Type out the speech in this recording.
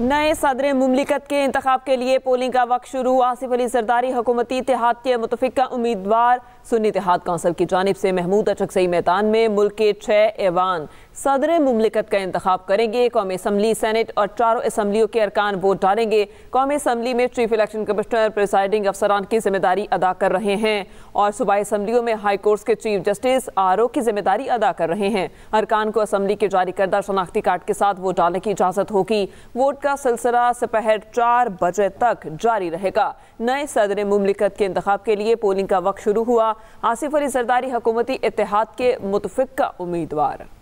नए सदर ममलिकत के इंतब के लिए पोलिंग का वक्त शुरू आसिफ अली सरदारी हुकूमती इतिहाद के मुतफ़ा उम्मीदवार सुन्नी इतिहाद कौंसिल की जानब से महमूद अचकसई मैदान में मुल्क के छः एवान सदर ममलिकत का इंतब करेंगे कौमी असम्बली सैनट और चारों इसम्बलियों के अरकान वोट डालेंगे कौमी असम्बली में चीफ इलेक्शन कमिश्नर प्रिसाइडिंग अफसरान की जिम्मेदारी अदा कर रहे हैं और सूबाई इसम्बलियों में हाई कोर्ट्स के चीफ जस्टिस आर ओ की जिम्मेदारी अदा कर रहे हैं अरकान को असम्बली के जारी करदा शनाख्ती कार्ड के साथ वोट डालने की इजाज़त होगी वोट का सिलसिला सपहर चार बजे तक जारी रहेगा नए सदर ममलिकत के इंतब के लिए पोलिंग का वक्त शुरू हुआ आसिफ अली सरदारी हुकूमती इतिहाद के मुतफ़ा उम्मीदवार